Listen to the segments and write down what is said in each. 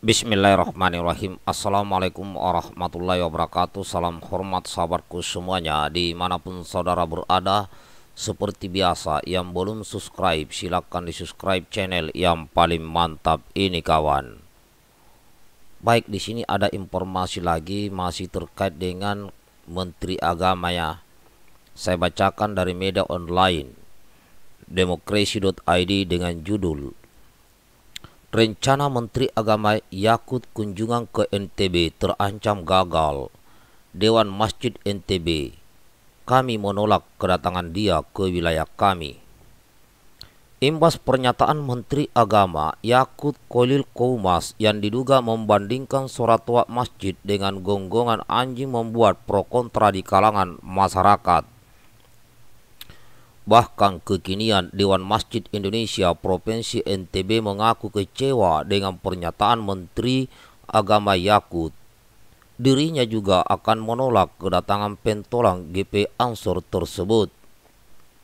Bismillahirrahmanirrahim Assalamualaikum warahmatullahi wabarakatuh Salam hormat sahabatku semuanya Dimanapun saudara berada Seperti biasa yang belum subscribe Silahkan di subscribe channel yang paling mantap ini kawan Baik di sini ada informasi lagi Masih terkait dengan Menteri Agama ya Saya bacakan dari media online Demokrasi.id dengan judul Rencana Menteri Agama Yakut kunjungan ke NTB terancam gagal. Dewan Masjid NTB, kami menolak kedatangan dia ke wilayah kami. Imbas pernyataan Menteri Agama Yakut Kolil Koumas yang diduga membandingkan surat tua masjid dengan gonggongan anjing membuat pro kontra di kalangan masyarakat. Bahkan kekinian Dewan Masjid Indonesia Provinsi NTB mengaku kecewa dengan pernyataan Menteri Agama Yakut. Dirinya juga akan menolak kedatangan pentolan GP Ansor tersebut.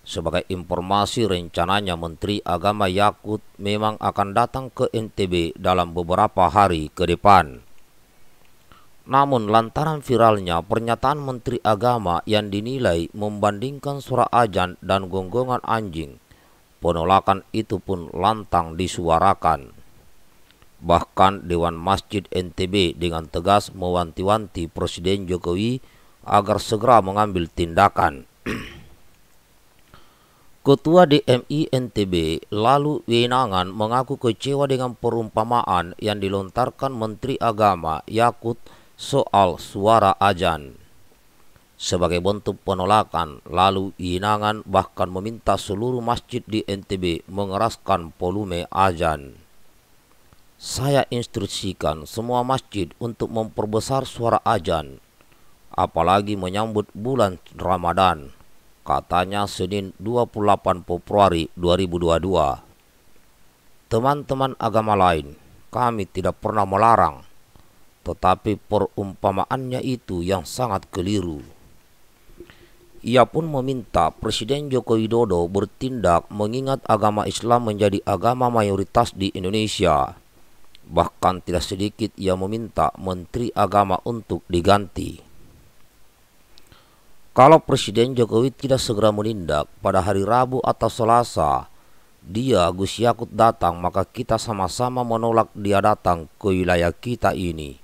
Sebagai informasi rencananya Menteri Agama Yakut memang akan datang ke NTB dalam beberapa hari ke depan. Namun lantaran viralnya pernyataan Menteri Agama yang dinilai membandingkan suara ajan dan gonggongan anjing, penolakan itu pun lantang disuarakan. Bahkan Dewan Masjid NTB dengan tegas mewanti-wanti Presiden Jokowi agar segera mengambil tindakan. Ketua DMI NTB lalu Winangan mengaku kecewa dengan perumpamaan yang dilontarkan Menteri Agama Yakut soal suara ajan sebagai bentuk penolakan lalu Inangan bahkan meminta seluruh masjid di NTB mengeraskan volume ajan saya instruksikan semua masjid untuk memperbesar suara ajan apalagi menyambut bulan Ramadan katanya Senin 28 Februari 2022 teman-teman agama lain kami tidak pernah melarang tetapi perumpamaannya itu yang sangat keliru. Ia pun meminta Presiden Joko Widodo bertindak mengingat agama Islam menjadi agama mayoritas di Indonesia. Bahkan tidak sedikit ia meminta Menteri Agama untuk diganti. Kalau Presiden Jokowi tidak segera menindak pada hari Rabu atau Selasa, dia Gus Yakut datang maka kita sama-sama menolak dia datang ke wilayah kita ini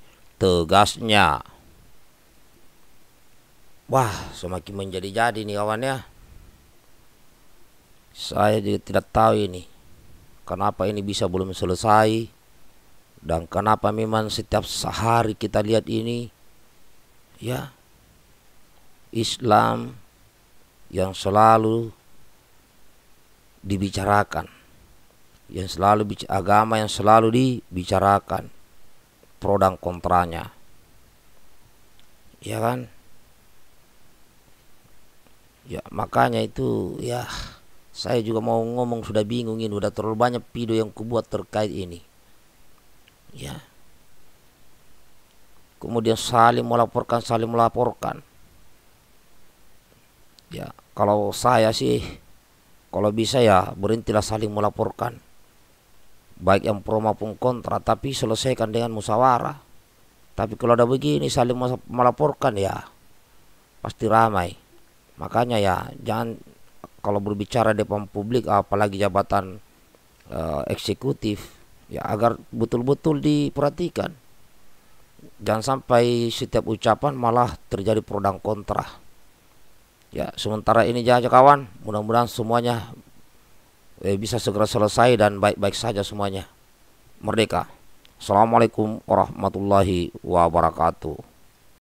tegasnya. Wah, semakin menjadi-jadi nih kawan ya. Saya juga tidak tahu ini. Kenapa ini bisa belum selesai? Dan kenapa memang setiap sehari kita lihat ini? Ya. Islam yang selalu dibicarakan. Yang selalu agama yang selalu dibicarakan pro dan kontranya ya kan ya makanya itu ya saya juga mau ngomong sudah bingung ini udah terlalu banyak video yang kubuat terkait ini ya kemudian saling melaporkan saling melaporkan ya kalau saya sih kalau bisa ya berhentilah saling melaporkan baik yang pro maupun kontra tapi selesaikan dengan musyawarah tapi kalau ada begini saling melaporkan ya pasti ramai makanya ya jangan kalau berbicara depan publik apalagi jabatan uh, eksekutif ya agar betul-betul diperhatikan jangan sampai setiap ucapan malah terjadi pro dan kontra ya sementara ini aja ya, ya, kawan mudah-mudahan semuanya eh, bisa segera selesai dan baik-baik saja semuanya. Merdeka. Assalamualaikum warahmatullahi wabarakatuh.